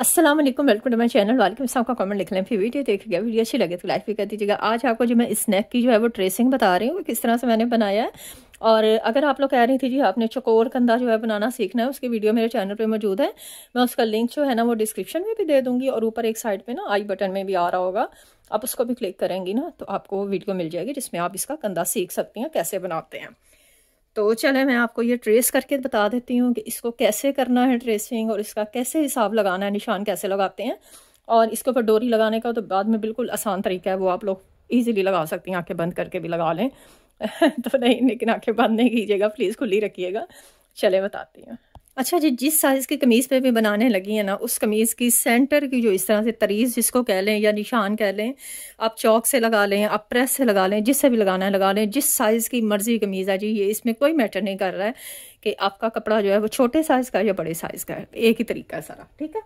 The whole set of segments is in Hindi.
Aslam welcome to my channel वालेकुम साहब का कमेंट लिख लें फिर वीडियो देख गया वीडियो अच्छी लगे तो लाइक भी कर दीजिएगा आज आपको जो मैं स्नैक की जो है वो ट्रेसिंग बता रही हूँ किस तरह से मैंने बनाया है और अगर आप लोग कह रही थी जी आपने चकोर कंधा जो है बनाना सीखना है उसकी वीडियो मेरे चैनल पे मौजूद है मैं उसका लिंक जो है ना वो डिस्क्रिप्शन में भी दे दूंगी और ऊपर एक साइड पे ना आई बटन में भी आ रहा होगा आप उसको भी क्लिक करेंगी ना तो आपको वीडियो मिल जाएगी जिसमें आप इसका कंधा सीख सकती हैं कैसे बनाते हैं तो चले मैं आपको ये ट्रेस करके बता देती हूँ कि इसको कैसे करना है ट्रेसिंग और इसका कैसे हिसाब लगाना है निशान कैसे लगाते हैं और इसके ऊपर डोरी लगाने का तो बाद में बिल्कुल आसान तरीका है वो आप लोग ईजिली लगा सकती हैं आँखें बंद करके भी लगा लें तो नहीं लेकिन आँखें बंद नहीं कीजिएगा प्लीज़ खुली रखिएगा चले बताती हूँ अच्छा जी जिस साइज़ की कमीज़ पे भी बनाने लगी है ना उस कमीज़ की सेंटर की जो इस तरह से तरीज़ जिसको कह लें या निशान कह लें आप चौक से लगा लें आप प्रेस से लगा लें जिससे भी लगाना है लगा लें जिस साइज़ की मर्ज़ी कमीज़ है जी ये इसमें कोई मैटर नहीं कर रहा है कि आपका कपड़ा जो है वो छोटे साइज़ का या बड़े साइज़ का है एक ही तरीका है सारा ठीक है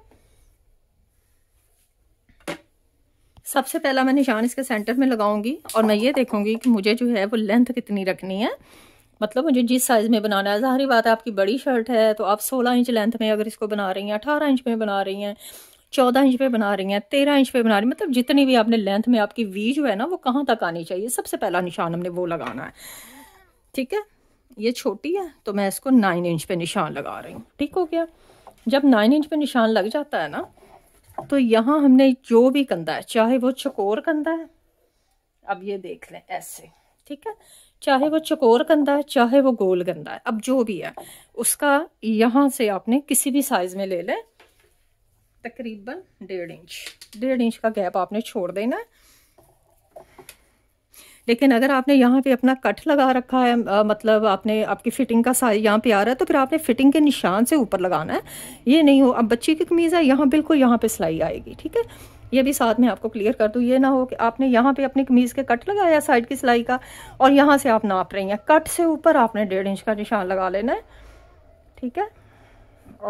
सबसे पहला मैं निशान इसके सेंटर में लगाऊंगी और मैं ये देखूंगी कि मुझे जो है वो लेंथ कितनी रखनी है मतलब मुझे जिस साइज़ में बनाना है ज़ाहरी बात है आपकी बड़ी शर्ट है तो आप सोलह इंच लेंथ में अगर इसको बना रही हैं अठारह इंच में बना रही हैं चौदह इंच पे बना रही हैं तेरह इंच पे बना रही हैं मतलब जितनी भी आपने लेंथ में आपकी वी जो है ना वो कहाँ तक आनी चाहिए सबसे पहला निशान हमने वो लगाना है ठीक है ये छोटी है तो मैं इसको नाइन इंच पे निशान लगा रही हूँ ठीक हो गया जब नाइन इंच पे निशान लग जाता है ना तो यहाँ हमने जो भी कंधा है चाहे वो चकोर कंधा है अब ये देख लें ऐसे ठीक है चाहे वो चकोर गंदा है चाहे वो गोल गंदा है अब जो भी है उसका यहाँ से आपने किसी भी साइज़ में ले लें तकरीबन डेढ़ इंच डेढ़ इंच का गैप आपने छोड़ देना है लेकिन अगर आपने यहाँ पे अपना कट लगा रखा है आ, मतलब आपने आपकी फिटिंग का साइज यहाँ पे आ रहा है तो फिर आपने फिटिंग के निशान से ऊपर लगाना है ये नहीं हो अब बच्ची की कमीज़ है यहाँ बिल्कुल यहाँ पे सिलाई आएगी ठीक है ये भी साथ में आपको क्लियर कर दूँ ये ना हो कि आपने यहाँ पे अपनी कमीज़ के कट लगाया साइड की सिलाई का और यहाँ से आप नाप रही हैं कट से ऊपर आपने डेढ़ इंच का निशान लगा लेना है ठीक है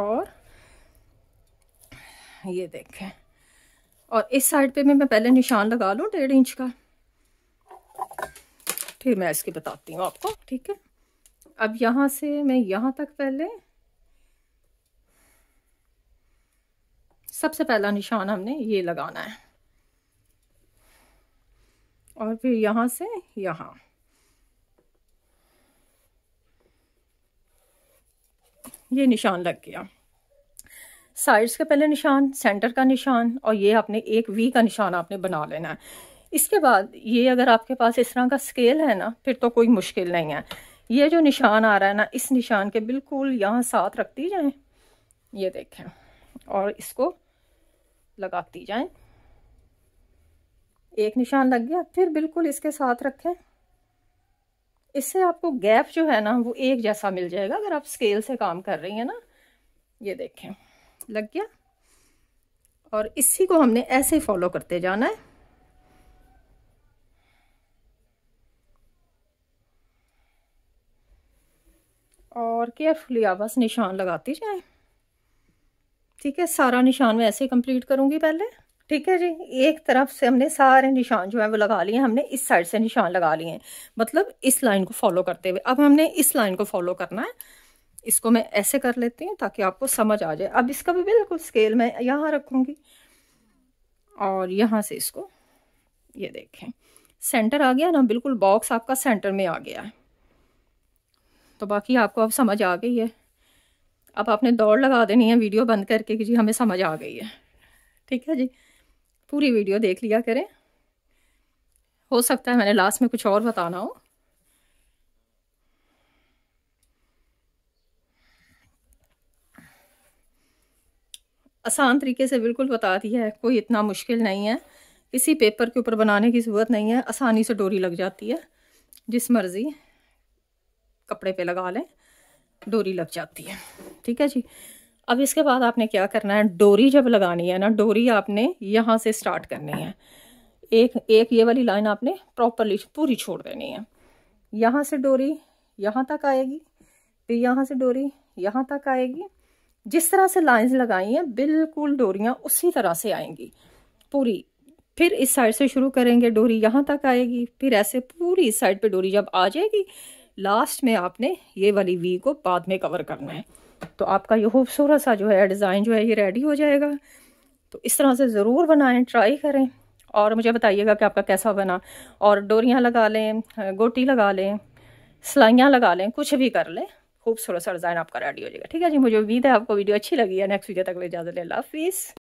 और ये देखें और इस साइड पे भी मैं पहले निशान लगा लूँ डेढ़ इंच का फिर मैं इसकी बताती हूँ आपको ठीक है अब यहाँ से मैं यहाँ तक पहले सबसे पहला निशान हमने ये लगाना है और फिर यहाँ से यहाँ ये निशान लग गया साइड्स का पहले निशान सेंटर का निशान और ये आपने एक वी का निशान आपने बना लेना है इसके बाद ये अगर आपके पास इस तरह का स्केल है ना फिर तो कोई मुश्किल नहीं है ये जो निशान आ रहा है ना इस निशान के बिल्कुल यहाँ साथ रख दी जाए ये देखें और इसको लगाती जाएं एक निशान लग गया फिर बिल्कुल इसके साथ रखें इससे आपको गैप जो है ना वो एक जैसा मिल जाएगा अगर आप स्केल से काम कर रही हैं ना ये देखें लग गया और इसी को हमने ऐसे ही फॉलो करते जाना है और केयरफुली आप बस निशान लगाती जाएं ठीक है सारा निशान मैं ऐसे कंप्लीट करूँगी पहले ठीक है जी एक तरफ से हमने सारे निशान जो है वो लगा लिए हमने इस साइड से निशान लगा लिए मतलब इस लाइन को फॉलो करते हुए अब हमने इस लाइन को फॉलो करना है इसको मैं ऐसे कर लेती हूँ ताकि आपको समझ आ जाए अब इसका भी बिल्कुल स्केल मैं यहाँ रखूँगी और यहाँ से इसको ये देखें सेंटर आ गया ना बिल्कुल बॉक्स आपका सेंटर में आ गया है तो बाकी आपको अब समझ आ गई है अब आपने दौड़ लगा देनी है वीडियो बंद करके कि जी हमें समझ आ गई है ठीक है जी पूरी वीडियो देख लिया करें हो सकता है मैंने लास्ट में कुछ और बताना हो आसान तरीके से बिल्कुल बता दिया है कोई इतना मुश्किल नहीं है किसी पेपर के ऊपर बनाने की ज़रूरत नहीं है आसानी से डोरी लग जाती है जिस मर्ज़ी कपड़े पे लगा लें डोरी लग जाती है ठीक है जी अब इसके बाद आपने क्या करना है डोरी जब लगानी है ना डोरी आपने यहाँ से स्टार्ट करनी है एक एक ये वाली लाइन आपने प्रॉपरली पूरी छोड़ देनी है यहाँ से डोरी यहाँ तक आएगी फिर यहाँ से डोरी यहाँ तक आएगी जिस तरह से लाइंस लगाई हैं बिल्कुल डोरियाँ उसी तरह से आएंगी पूरी फिर इस साइड से शुरू करेंगे डोरी यहाँ तक आएगी फिर ऐसे पूरी इस साइड पर डोरी जब आ जाएगी लास्ट में आपने ये वाली वी को बाद में कवर करना है तो आपका ये खूबसूरत सा जो है डिज़ाइन जो है ये रेडी हो जाएगा तो इस तरह से ज़रूर बनाएं ट्राई करें और मुझे बताइएगा कि आपका कैसा बना और डोरियाँ लगा लें गोटी लगा लें सिलाइयाँ लगा लें कुछ भी कर लें खूबसूरत सा डिज़ाइन आपका रेडी हो जाएगा ठीक है जी मुझे उम्मीद है आपको वीडियो अच्छी लगी है नेक्स्ट वीडियो तक ले इजाज़त हाफिज़